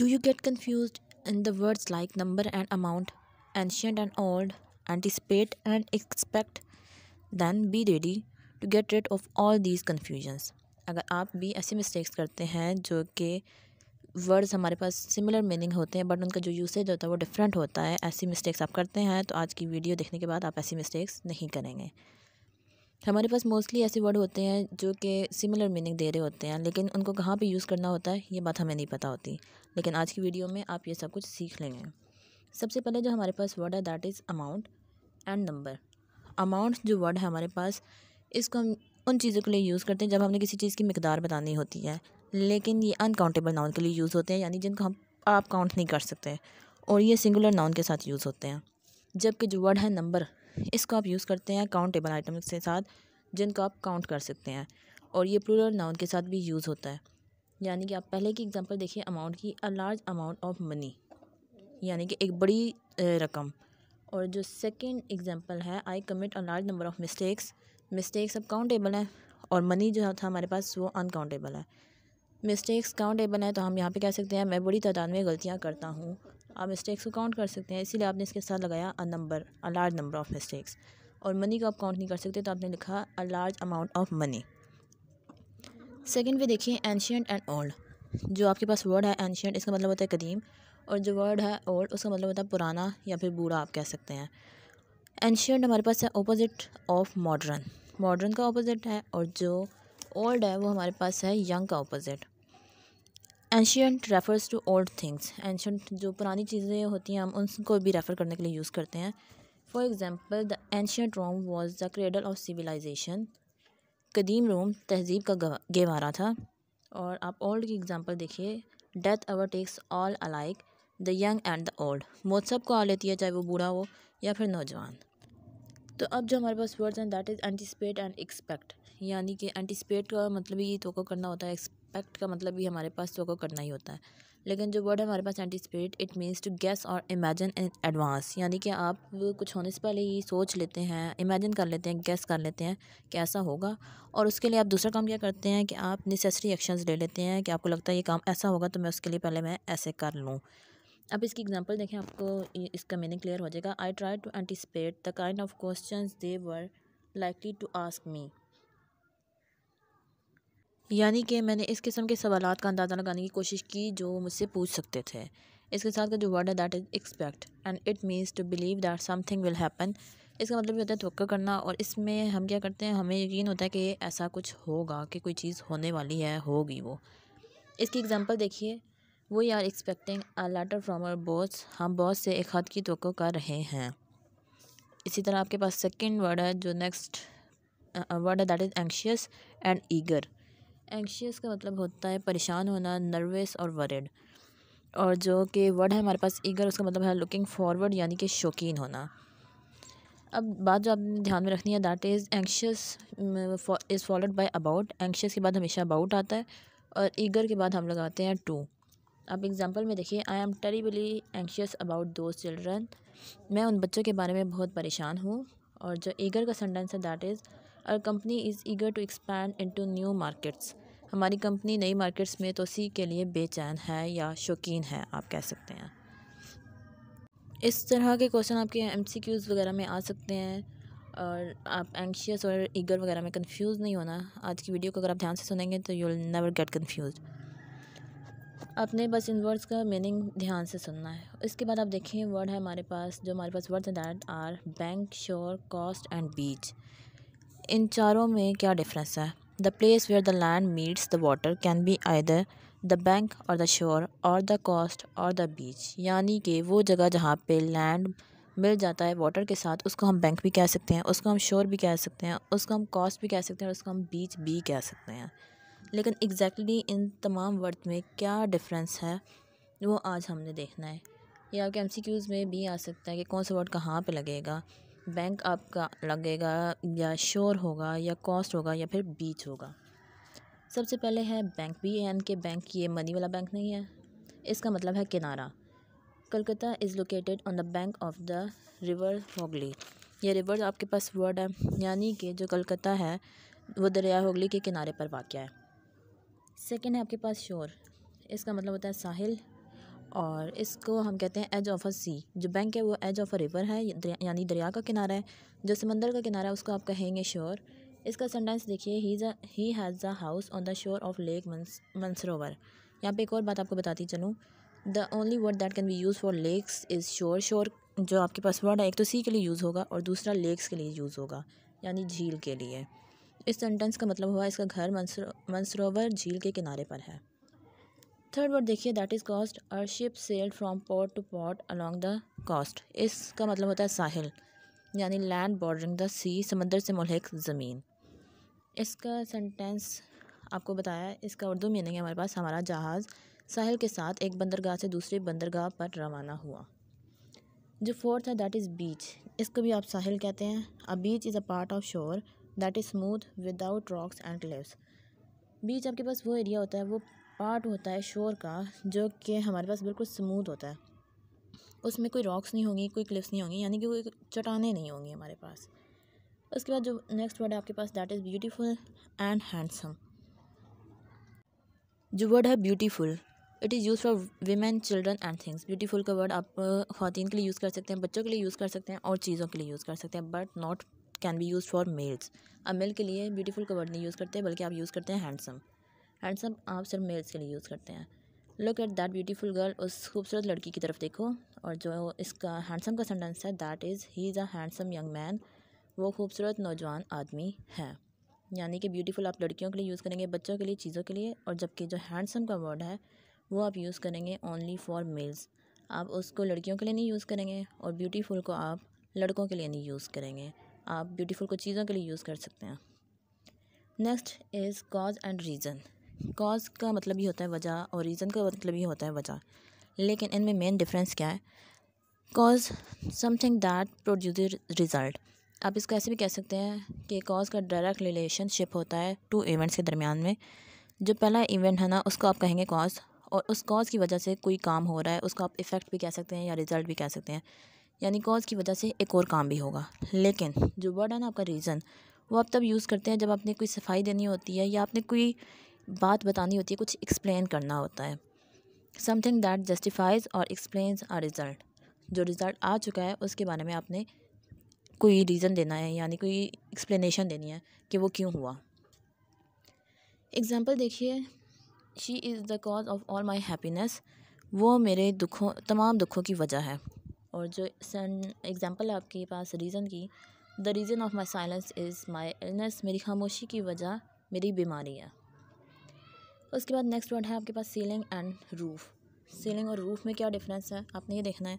Do you get confused in the words like number and amount, ancient and old, anticipate and expect? Then be ready to get rid of all these confusions. अगर आप भी ऐसे mistakes करते हैं जो कि words हमारे पास similar meaning होते हैं बट उनका जो यूसेज होता है वो डिफरेंट होता है ऐसी मिस्टेक्स आप करते हैं तो आज की वीडियो देखने के बाद आप ऐसी मिस्टेक्स नहीं करेंगे हमारे पास मोस्टली ऐसे वर्ड होते हैं जो कि सिमिलर मीनिंग दे रहे होते हैं लेकिन उनको कहाँ पे यूज़ करना होता है ये बात हमें नहीं पता होती लेकिन आज की वीडियो में आप ये सब कुछ सीख लेंगे सबसे पहले जो हमारे पास वर्ड है that is amount and number amount जो वर्ड है हमारे पास इसको हम उन चीज़ों के लिए यूज़ करते हैं जब हमने किसी चीज़ की मकदार बतानी होती है लेकिन ये अनकाउंटेबल नाउन के लिए यूज़ होते हैं यानी जिनको हम आप काउंट नहीं कर सकते और ये सिंगुलर नाउन के साथ यूज़ होते हैं जबकि जो वर्ड है नंबर इसको आप यूज़ करते हैं काउंटेबल आइटम के साथ जिनको आप काउंट कर सकते हैं और ये प्लूरल नाउन के साथ भी यूज़ होता है यानी कि आप पहले की एग्ज़ाम्पल देखिए अमाउंट की a large amount of money यानी कि एक बड़ी रकम और जो सेकंड एग्जांपल है I commit a large number of mistakes mistakes अब काउंटेबल हैं और मनी जो था हमारे पास वो अनकाउंटेबल है मिस्टेक्स काउंटेबल हैं तो हम यहाँ पे कह सकते हैं मैं बड़ी तादाद में गलतियाँ करता हूँ आप मिस्टेक्स को काउंट कर सकते हैं इसीलिए आपने इसके साथ लगाया a number a large number of mistakes और मनी को आप काउंट नहीं कर सकते तो आपने लिखा a large amount of money second way देखिए एनशियट एंड ओल्ड जो आपके पास वर्ड है एनशियट इसका मतलब होता है कदीम और जो वर्ड है ओल्ड उसका मतलब होता है पुराना या फिर बूढ़ा आप कह सकते हैं एनशियट हमारे पास है अपोजिट ऑफ मॉडर्न मॉडर्न का अपोजिट है और जो ओल्ड है वो हमारे पास है यंग का opposite ancient refers to old things ancient जो पुरानी चीज़ें होती हैं हम उनको भी रेफ़र करने के लिए यूज़ करते हैं for example the ancient Rome was the cradle of civilization कदीम रोम तहजीब का गेवारा था और आप ओल्ड की एग्ज़ाम्पल देखिए death overtakes all alike the young and the old मौत सब को आ लेती है चाहे वो बूढ़ा हो या फिर नौजवान तो अब जो हमारे पास वर्ड्स हैं that is anticipate and expect यानी कि एंटिसपेट का मतलब ये तो करना होता है एक्सपेक्ट का मतलब भी हमारे पास तो करना ही होता है लेकिन जो वर्ड हमारे पास anticipate it means to guess और इमेजिन इन एडवांस यानी कि आप कुछ होने से पहले ही सोच लेते हैं इमेजिन कर लेते हैं गैस कर लेते हैं कि ऐसा होगा और उसके लिए आप दूसरा काम क्या करते हैं कि आप नेसेसरी एक्शंस ले लेते हैं कि आपको लगता है ये काम ऐसा होगा तो मैं उसके लिए पहले मैं ऐसे कर लूँ अब इसकी एग्जाम्पल देखें आपको इसका मीनिंग क्लियर हो जाएगा I try to anticipate the kind of question they were likely to ask me यानी कि मैंने इस किस्म के सवाल का अंदाज़ा लगाने की कोशिश की जो मुझसे पूछ सकते थे इसके साथ का जो वर्ड है that is expect and it means to believe that something will happen इसका मतलब ये होता है तो करना और इसमें हम क्या करते हैं हमें यकीन होता है कि ऐसा कुछ होगा कि कोई चीज़ होने वाली है होगी वो इसकी एग्ज़ाम्पल देखिए we are expecting a letter from our boss हम बॉस से एक हद की तो कर रहे हैं इसी तरह आपके पास सेकेंड वर्ड है जो नेक्स्ट वर्ड है that is anxious and eager anxious का मतलब होता है परेशान होना नर्वस और वरिड और जो कि वर्ड है हमारे पास ईगर उसका मतलब है लुकिंग फॉरवर्ड यानी कि शौकीन होना अब बात जो आपने ध्यान में रखनी है that is anxious is followed by about anxious के बाद हमेशा अबाउट आता है और ईगर के बाद हम लगाते हैं टू आप एग्ज़ाम्पल में देखिए I am terribly anxious about those children मैं उन बच्चों के बारे में बहुत परेशान हूँ और जो ईगर का सेंटेंस है that is our company is eager to expand into new markets हमारी कंपनी नई मार्केट्स में तोसी के लिए बेचैन है या शौकीन है आप कह सकते हैं इस तरह के क्वेश्चन आपके एम वगैरह में आ सकते हैं और आप एंशियस और ईगर वगैरह में कन्फ्यूज़ नहीं होना आज की वीडियो को अगर आप ध्यान से सुनेंगे तो you will never get confuse आपने बस इन वर्ड्स का मीनिंग ध्यान से सुनना है इसके बाद आप देखें वर्ड है हमारे पास जो हमारे पास वर्ड्स हैं that are bank shore coast and beach इन चारों में क्या डिफरेंस है the place where the land meets the water can be either the bank और द शोर और द कोस्ट और द बीच यानी कि वो जगह जहाँ पे लैंड मिल जाता है वाटर के साथ उसको हम बैंक भी कह सकते हैं उसको हम शोर भी कह सकते हैं उसको हम कॉस्ट भी कह सकते हैं और उसको हम बीच भी कह सकते हैं लेकिन एग्जैक्टली exactly इन तमाम वर्ड में क्या डिफरेंस है वो आज हमने देखना है या आपके एम में भी आ सकता है कि कौन सा वर्ड कहाँ पर लगेगा बैंक आपका लगेगा या श्योर होगा या कॉस्ट होगा या फिर बीच होगा सबसे पहले है bank B N K bank ये मनी वाला बैंक नहीं है इसका मतलब है किनारा Calcutta is located on the bank of the river Hooghly ये रिवर आपके पास वर्ड है यानी कि जो कलकत्ता है वो दरिया होगली के किनारे पर वाक़ है सेकेंड है आपके पास शोर इसका मतलब होता है साहिल और इसको हम कहते हैं एज ऑफ अ सी जो बैंक है वो एज ऑफ अ रिवर है यानी दरिया का किनारा है जो समंदर का किनारा है उसको आप कहेंगे श्योर इसका सेंटेंस देखिए he he has a house on the shore of lake Mansarovar यहाँ पे एक और बात आपको बताती चलूँ the only word that can be use for lakes is shore shore जो आपके पास वर्ड है एक तो सी के लिए यूज़ होगा और दूसरा लेक्स के लिए यूज़ होगा यानी झील के लिए इस सेंटेंस का मतलब हुआ इसका घर मंसरोवर झील के किनारे पर है थर्ड वर्ड देखिए that is coast a ship sailed from port to port along the coast इसका मतलब होता है साहिल यानी लैंड बॉर्डरिंग द सी समंदर से मुलहक ज़मीन इसका सेंटेंस आपको बताया इसका उर्दू मीनिंग है हमारे पास हमारा जहाज़ साहिल के साथ एक बंदरगाह से दूसरे बंदरगाह पर रवाना हुआ जो फोर्थ है दैट इज़ बीच इसको भी आप साहिल कहते हैं a beach is a part of shore that is smooth without rocks and cliffs beach आपके पास वो एरिया होता है वो पार्ट होता है शोर का जो कि हमारे पास बिल्कुल स्मूथ होता है उसमें कोई रॉक्स नहीं होंगी कोई क्लिप्स नहीं होंगी यानी कि कोई चटाने नहीं होंगी हमारे पास उसके बाद जो नेक्स्ट वर्ड है आपके पास that is beautiful and handsome जो वर्ड है beautiful it is use for women children and things beautiful का वर्ड आप खातन के लिए यूज़ कर सकते हैं बच्चों के लिए यूज़ कर सकते हैं और चीज़ों के लिए यूज़ कर सकते हैं but not can be use for males अब मेल के लिए ब्यूटीफुल का वर्ड नहीं यूज़ करते बल्कि आप यूज़ करते हैं हैंडसम हैंडसम आप सिर्फ मेल्स के लिए यूज़ करते हैं look at that beautiful girl उस खूबसूरत लड़की की तरफ देखो और जो इसका हैंडसम का सेंटेंस है that is he is a handsome young man वो खूबसूरत नौजवान आदमी है यानी कि ब्यूटीफुल आप लड़कियों के लिए यूज़ करेंगे बच्चों के लिए चीज़ों के लिए और जबकि जो हैंडसम का वर्ड है वो आप यूज़ करेंगे ओनली फॉर मेल्स आप उसको लड़कियों के लिए नहीं यूज़ करेंगे और ब्यूटीफुल को आप लड़कों के लिए नहीं यूज़ करेंगे आप ब्यूटीफुल को चीज़ों के लिए यूज़ कर सकते हैं next is cause and reason cause का मतलब ही होता है वजह और रीज़न का मतलब ही होता है वजह लेकिन इनमें मेन डिफरेंस क्या है cause something that produce result आप इसको ऐसे भी कह सकते हैं कि कॉज का डायरेक्ट रिलेशनशिप होता है टू इवेंट्स के दरमियान में जो पहला इवेंट है ना उसको आप कहेंगे कॉज और उस कॉज की वजह से कोई काम हो रहा है उसको आप इफ़ेक्ट भी कह सकते हैं या रिज़ल्ट भी कह सकते हैं यानी कॉज की वजह से एक और काम भी होगा लेकिन जो वर्ड है ना आपका रीज़न वो आप तब यूज़ करते हैं जब आपने कोई सफाई देनी होती है या आपने कोई बात बतानी होती है कुछ एक्सप्लेन करना होता है समथिंग दैट जस्टिफाइज और एक्सप्लेन्स आ रिज़ल्ट जो रिज़ल्ट आ चुका है उसके बारे में आपने कोई रीज़न देना है यानी कोई एक्सप्लेनेशन देनी है कि वो क्यों हुआ एग्ज़ाम्पल देखिए she is the cause of all my happiness वो मेरे दुखों तमाम दुखों की वजह है और जो एग्ज़ाम्पल आपके पास रीज़न की the reason of my silence is my illness मेरी खामोशी की वजह मेरी बीमारी है उसके बाद नेक्स्ट पॉइंट है आपके पास सीलिंग एंड रूफ़ सीलिंग और रूफ़ में क्या डिफरेंस है आपने ये देखना है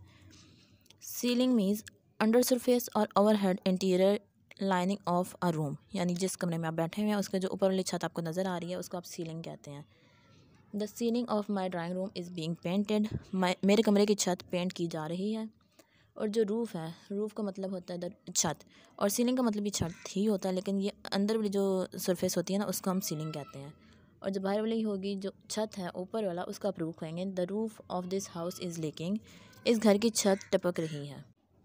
सीलिंग मीन्स अंडर सरफेस और overhead interior lining of a room यानी जिस कमरे में आप बैठे हुए हैं उसके जो ऊपर वाली छत आपको नज़र आ रही है उसको आप सीलिंग कहते हैं the ceiling of my drawing room is being painted my मेरे कमरे की छत पेंट की जा रही है और जो रूफ़ है रूफ़ का मतलब होता है छत और सीलिंग का मतलब भी छत ही होता है लेकिन ये अंदर वाली जो सरफेस होती है ना उसको हम सीलिंग कहते हैं और जो बाहर वाली होगी जो छत है ऊपर वाला उसका प्रूफ कहेंगे the roof of this house is leaking इस घर की छत टपक रही है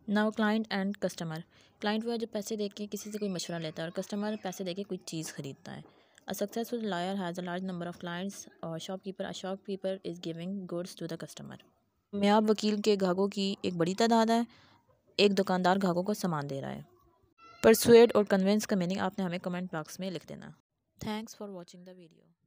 now client and customer client वो जो पैसे दे के किसी से कोई मशवरा लेता है और कस्टमर पैसे दे के कोई चीज़ ख़रीदता है a successful lawyer has a large number of clients और shopkeeper a shopkeeper is giving goods to the customer मैं वकील के घागों की एक बड़ी तादाद है एक दुकानदार घागों को सामान दे रहा है परसुएड और कन्वेंस का मीनिंग आपने हमें कमेंट बॉक्स में लिख देना thanks for watching the video